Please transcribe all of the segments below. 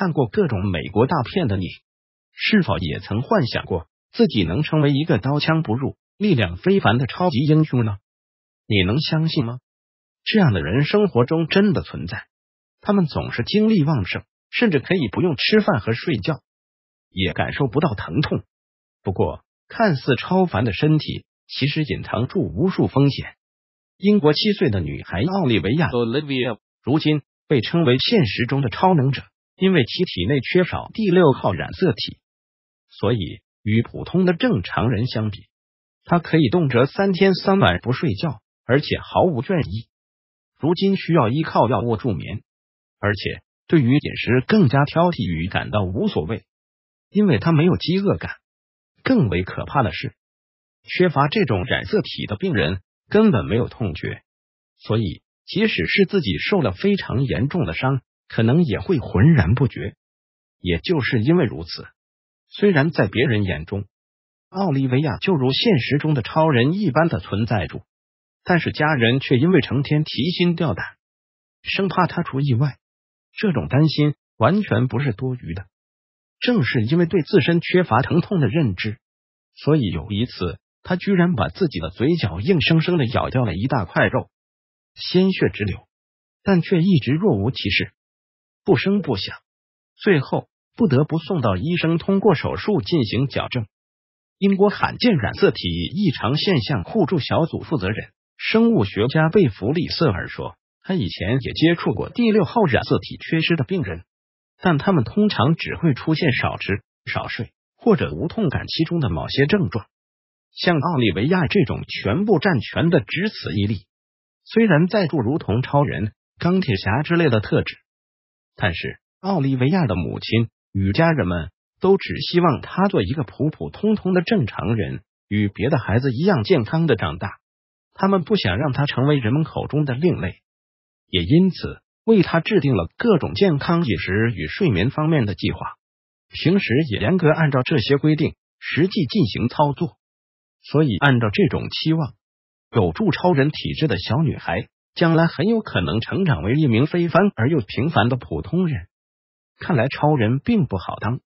看过各种美国大片的你，是否也曾幻想过自己能成为一个刀枪不入、力量非凡的超级英雄呢？你能相信吗？这样的人生活中真的存在。他们总是精力旺盛，甚至可以不用吃饭和睡觉，也感受不到疼痛。不过，看似超凡的身体，其实隐藏住无数风险。英国七岁的女孩奥利维亚如今被称为现实中的超能者。因为其体内缺少第六号染色体，所以与普通的正常人相比，他可以动辄三天三晚不睡觉，而且毫无倦意。如今需要依靠药物助眠，而且对于饮食更加挑剔与感到无所谓，因为他没有饥饿感。更为可怕的是，缺乏这种染色体的病人根本没有痛觉，所以即使是自己受了非常严重的伤。可能也会浑然不觉。也就是因为如此，虽然在别人眼中，奥利维亚就如现实中的超人一般的存在住，但是家人却因为成天提心吊胆，生怕他出意外。这种担心完全不是多余的。正是因为对自身缺乏疼痛的认知，所以有一次，他居然把自己的嘴角硬生生的咬掉了一大块肉，鲜血直流，但却一直若无其事。不声不响，最后不得不送到医生通过手术进行矫正。英国罕见染色体异常现象互助小组负责人、生物学家贝弗里瑟尔说：“他以前也接触过第六号染色体缺失的病人，但他们通常只会出现少吃、少睡或者无痛感其中的某些症状。像奥利维亚这种全部占全的，只此一例。虽然再助如同超人、钢铁侠之类的特质。”但是，奥利维亚的母亲与家人们都只希望她做一个普普通通的正常人，与别的孩子一样健康的长大。他们不想让她成为人们口中的另类，也因此为她制定了各种健康饮食与睡眠方面的计划，平时也严格按照这些规定实际进行操作。所以，按照这种期望，有助超人体质的小女孩。将来很有可能成长为一名非凡而又平凡的普通人。看来超人并不好当，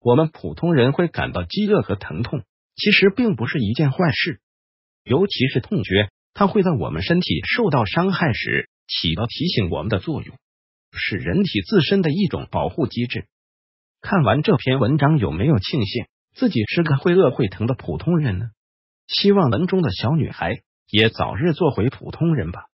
我们普通人会感到饥饿和疼痛，其实并不是一件坏事。尤其是痛觉，它会在我们身体受到伤害时起到提醒我们的作用，是人体自身的一种保护机制。看完这篇文章，有没有庆幸自己是个会饿会疼的普通人呢？希望文中的小女孩也早日做回普通人吧。